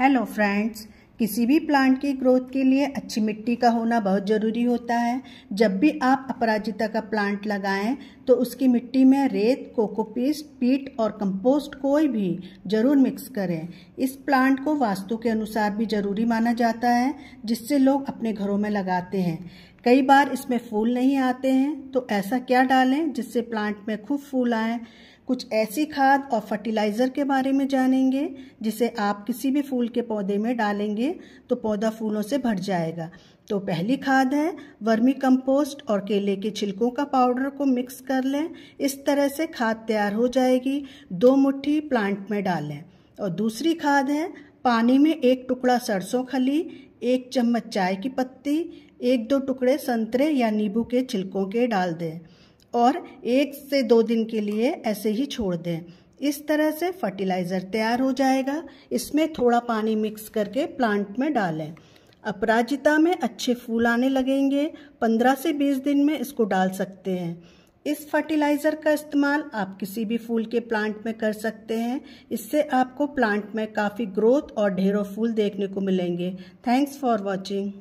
hello friends किसी भी plant की ग्रोथ के लिए अच्छी मिट्टी का होना बहुत ज़रूरी होता है जब भी आप अपराजिता का प्लांट लगाएं तो उसकी मिट्टी में रेत कोकोपीस्ट पीट और कंपोस्ट कोई भी ज़रूर मिक्स करें इस प्लांट को वास्तु के अनुसार भी ज़रूरी माना जाता है जिससे लोग अपने घरों में लगाते हैं कई बार इसमें फूल नहीं आते हैं तो ऐसा क्या डालें जिससे प्लांट में खूब फूल आए कुछ ऐसी खाद और फर्टिलाइज़र के बारे में जानेंगे जिसे आप किसी भी फूल के पौधे में डालेंगे तो पौधा फूलों से भर जाएगा तो पहली खाद है वर्मी कंपोस्ट और केले के छिलकों का पाउडर को मिक्स कर लें इस तरह से खाद तैयार हो जाएगी दो मुट्ठी प्लांट में डालें और दूसरी खाद है पानी में एक टुकड़ा सरसों खली एक चम्मच चाय की पत्ती एक दो टुकड़े संतरे या नींबू के छिलकों के डाल दें और एक से दो दिन के लिए ऐसे ही छोड़ दें इस तरह से फर्टिलाइज़र तैयार हो जाएगा इसमें थोड़ा पानी मिक्स करके प्लांट में डालें अपराजिता में अच्छे फूल आने लगेंगे 15 से 20 दिन में इसको डाल सकते हैं इस फर्टिलाइज़र का इस्तेमाल आप किसी भी फूल के प्लांट में कर सकते हैं इससे आपको प्लांट में काफ़ी ग्रोथ और ढेरों फूल देखने को मिलेंगे थैंक्स फॉर वॉचिंग